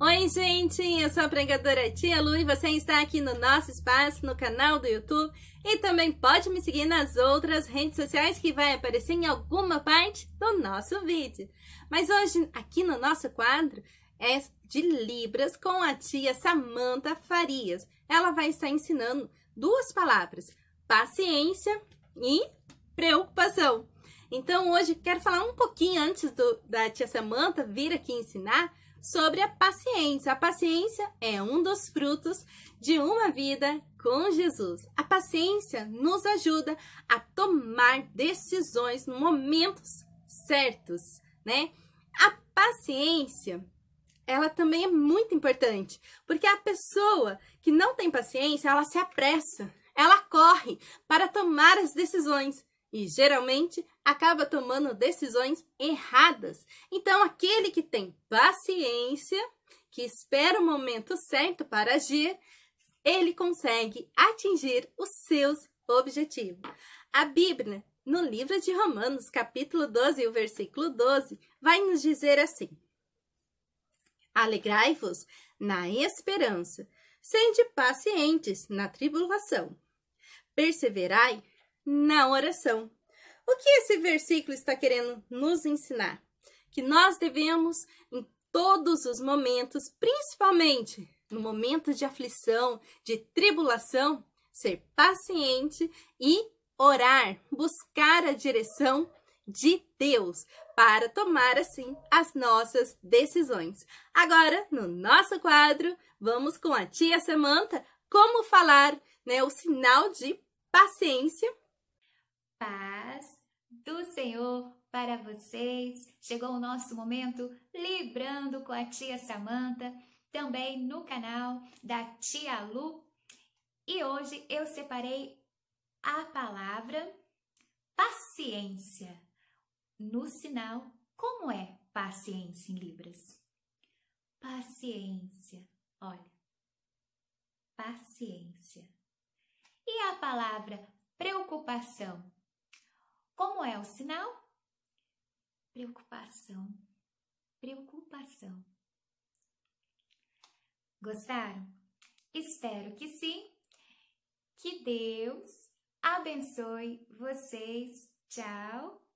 Oi, gente! Eu sou a pregadora Tia Lu e você está aqui no nosso espaço, no canal do YouTube. E também pode me seguir nas outras redes sociais que vai aparecer em alguma parte do nosso vídeo. Mas hoje, aqui no nosso quadro, é de Libras com a tia Samanta Farias. Ela vai estar ensinando duas palavras, paciência e preocupação. Então, hoje, quero falar um pouquinho antes do, da tia Samanta vir aqui ensinar sobre a paciência. A paciência é um dos frutos de uma vida com Jesus. A paciência nos ajuda a tomar decisões nos momentos certos, né? A paciência ela também é muito importante, porque a pessoa que não tem paciência, ela se apressa, ela corre para tomar as decisões e geralmente acaba tomando decisões erradas. Então, aquele que tem paciência, que espera o momento certo para agir, ele consegue atingir os seus objetivos. A Bíblia, no livro de Romanos, capítulo 12, o versículo 12, vai nos dizer assim: Alegrai-vos na esperança, sede pacientes na tribulação, perseverai na oração. O que esse versículo está querendo nos ensinar? Que nós devemos, em todos os momentos, principalmente no momento de aflição, de tribulação, ser paciente e orar, buscar a direção de Deus para tomar assim as nossas decisões. Agora, no nosso quadro, vamos com a tia Samanta como falar, né, o sinal de paciência paz do Senhor para vocês. Chegou o nosso momento Librando com a tia Samanta, também no canal da tia Lu. E hoje eu separei a palavra paciência no sinal como é paciência em libras. Paciência, olha. Paciência. E a palavra preocupação como é o sinal? Preocupação. Preocupação. Gostaram? Espero que sim. Que Deus abençoe vocês. Tchau.